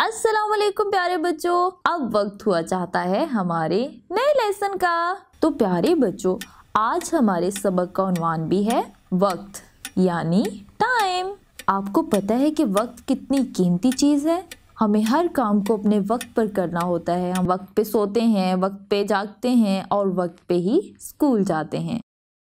अस्सलाम वालेकुम प्यारे बच्चों अब वक्त हुआ चाहता है हमारे नए लेसन का तो प्यारे बच्चों आज हमारे सबक का उन्वान भी है वक्त यानी टाइम आपको पता है कि वक्त कितनी कीमती चीज़ है हमें हर काम को अपने वक्त पर करना होता है हम वक्त पे सोते हैं वक्त पे जागते हैं और वक्त पे ही स्कूल जाते हैं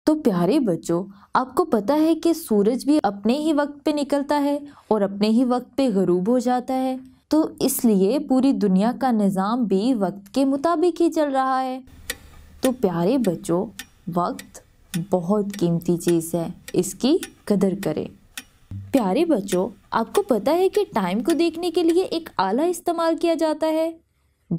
तो प्यारे बच्चों आपको पता है कि सूरज भी अपने ही वक्त पे निकलता है और अपने ही वक्त पे गरूब हो जाता है तो इसलिए पूरी दुनिया का निज़ाम भी वक्त के मुताबिक ही चल रहा है तो प्यारे बच्चों वक्त बहुत कीमती चीज़ है इसकी कदर करें प्यारे बच्चों आपको पता है कि टाइम को देखने के लिए एक आला इस्तेमाल किया जाता है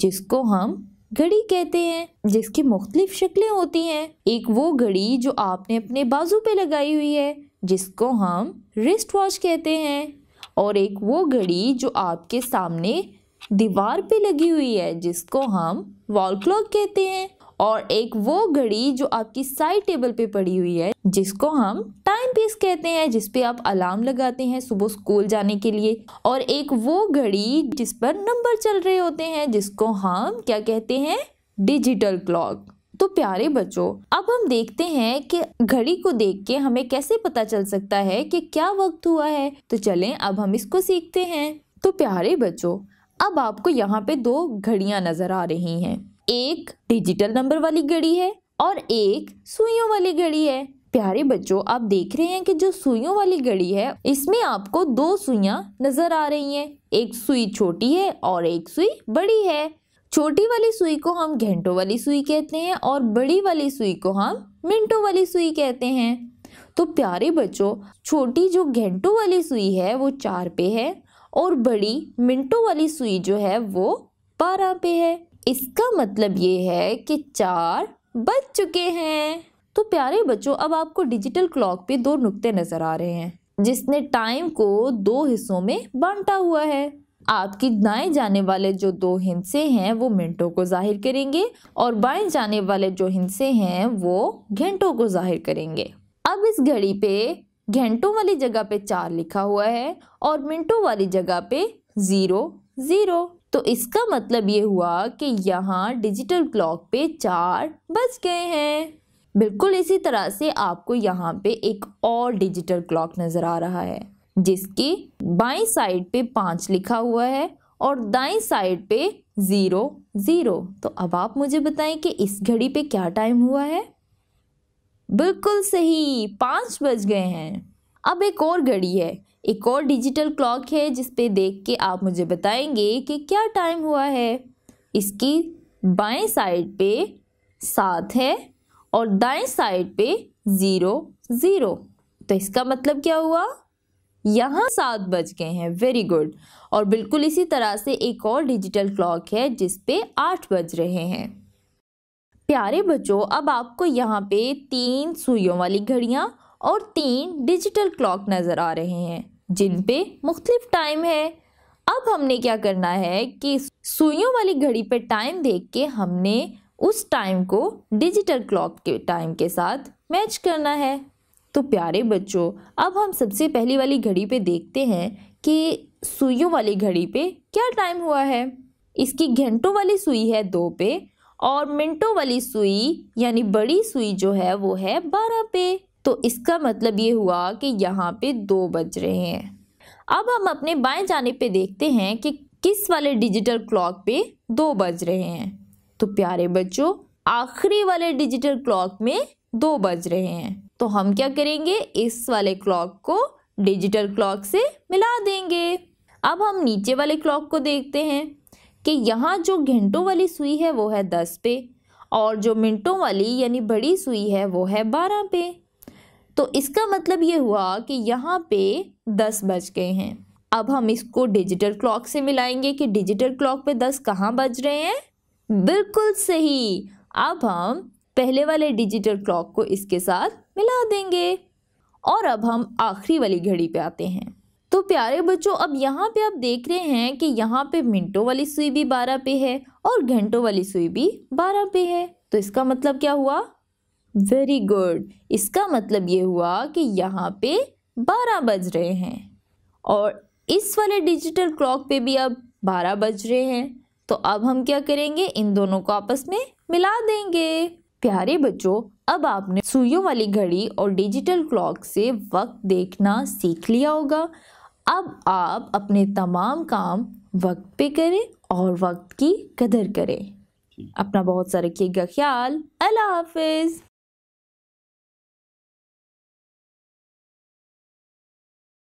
जिसको हम घड़ी कहते हैं जिसकी मुख्तलिफ शक्लें होती हैं एक वो घड़ी जो आपने अपने बाजू पे लगाई हुई है जिसको हम रिस्ट वॉच कहते हैं और एक वो घड़ी जो आपके सामने दीवार पे लगी हुई है जिसको हम वॉल क्लॉक कहते हैं और एक वो घड़ी जो आपकी साइड टेबल पे पड़ी हुई है जिसको हम टाइम पीस कहते हैं जिस पे आप अलार्म लगाते हैं सुबह स्कूल जाने के लिए और एक वो घड़ी जिस पर नंबर चल रहे होते हैं जिसको हम क्या कहते हैं डिजिटल क्लॉक तो प्यारे बच्चों अब हम देखते हैं कि घड़ी को देख के हमें कैसे पता चल सकता है कि क्या वक्त हुआ है तो चलें अब हम इसको सीखते हैं तो प्यारे बच्चों अब आपको यहाँ पे दो घड़ियाँ नज़र आ रही हैं एक डिजिटल नंबर वाली घड़ी है और एक सुइयों वाली घड़ी है प्यारे बच्चों आप देख रहे हैं कि जो सुइयों वाली घड़ी है इसमें आपको दो सुइयां नजर आ रही हैं एक सुई छोटी है और एक सुई बड़ी है छोटी वाली सुई को हम घंटों वाली सुई कहते हैं और बड़ी वाली सुई को हम मिनटों वाली सुई कहते हैं तो प्यारे बच्चों छोटी जो घंटों वाली सुई है वो चार पे है और बड़ी मिनटों वाली सुई जो है वो बारह पे है इसका मतलब ये है कि चार बज चुके हैं तो प्यारे बच्चों अब आपको डिजिटल क्लॉक पे दो नुक्ते नज़र आ रहे हैं जिसने टाइम को दो हिस्सों में बांटा हुआ है आपकी दाएं जाने वाले जो दो हिंसे हैं वो मिनटों को जाहिर करेंगे और बाएं जाने वाले जो हिंसे हैं वो घंटों को जाहिर करेंगे अब इस घड़ी पे घंटों वाली जगह पे चार लिखा हुआ है और मिनटों वाली जगह पे ज़ीरो ज़ीरो तो इसका मतलब ये हुआ कि यहाँ डिजिटल क्लॉक पे चार बज गए हैं बिल्कुल इसी तरह से आपको यहाँ पे एक और डिजिटल क्लॉक नज़र आ रहा है जिसकी बाई साइड पे पाँच लिखा हुआ है और दाई साइड पे ज़ीरो ज़ीरो तो अब आप मुझे बताएं कि इस घड़ी पे क्या टाइम हुआ है बिल्कुल सही पाँच बज गए हैं अब एक और घड़ी है एक और डिजिटल क्लॉक है जिस पे देख के आप मुझे बताएंगे कि क्या टाइम हुआ है इसकी बाएं साइड पे सात है और दाएं साइड पे ज़ीरो ज़ीरो तो इसका मतलब क्या हुआ यहाँ सात बज गए हैं वेरी गुड और बिल्कुल इसी तरह से एक और डिजिटल क्लॉक है जिस पे आठ बज रहे हैं प्यारे बच्चों अब आपको यहाँ पे तीन सुइयों वाली घड़ियाँ और तीन डिजिटल क्लॉक नज़र आ रहे हैं जिन पे मुख्तलिफ टाइम है अब हमने क्या करना है कि सुइयों वाली घड़ी पे टाइम देख के हमने उस टाइम को डिजिटल क्लॉक के टाइम के साथ मैच करना है तो प्यारे बच्चों अब हम सबसे पहली वाली घड़ी पे देखते हैं कि सुइयों वाली घड़ी पे क्या टाइम हुआ है इसकी घंटों वाली सुई है दो पे और मिनटों वाली सुई यानी बड़ी सुई जो है वो है बारह पे तो इसका मतलब ये हुआ कि यहाँ पे दो बज रहे हैं अब हम अपने बाएं जाने पे देखते हैं कि किस वाले डिजिटल क्लॉक पे दो बज रहे हैं तो प्यारे बच्चों आखिरी वाले डिजिटल क्लॉक में दो बज रहे हैं तो हम क्या करेंगे इस वाले क्लॉक को डिजिटल क्लॉक से मिला देंगे अब हम नीचे वाले क्लॉक को देखते हैं कि यहाँ जो घंटों वाली सुई है वो है दस पे और जो मिनटों वाली यानी बड़ी सुई है वो है बारह पे तो इसका मतलब ये हुआ कि यहाँ पे दस बज गए हैं अब हम इसको डिजिटल क्लॉक से मिलाएंगे कि डिजिटल क्लॉक पे दस कहाँ बज रहे हैं बिल्कुल सही अब हम पहले वाले डिजिटल क्लॉक को इसके साथ मिला देंगे और अब हम आखिरी वाली घड़ी पे आते हैं तो प्यारे बच्चों अब यहाँ पे आप देख रहे हैं कि यहाँ पे मिनटों वाली सुई भी बारह पे है और घंटों वाली सुई भी बारह पे है तो इसका मतलब क्या हुआ वेरी गुड इसका मतलब ये हुआ कि यहाँ पे बारह बज रहे हैं और इस वाले डिजिटल क्लॉक पे भी अब बारह बज रहे हैं तो अब हम क्या करेंगे इन दोनों को आपस में मिला देंगे प्यारे बच्चों अब आपने सुइयों वाली घड़ी और डिजिटल क्लॉक से वक्त देखना सीख लिया होगा अब आप अपने तमाम काम वक्त पे करें और वक्त की कदर करें अपना बहुत सा रखिएगा ख्याल अल्लाह हाफिज़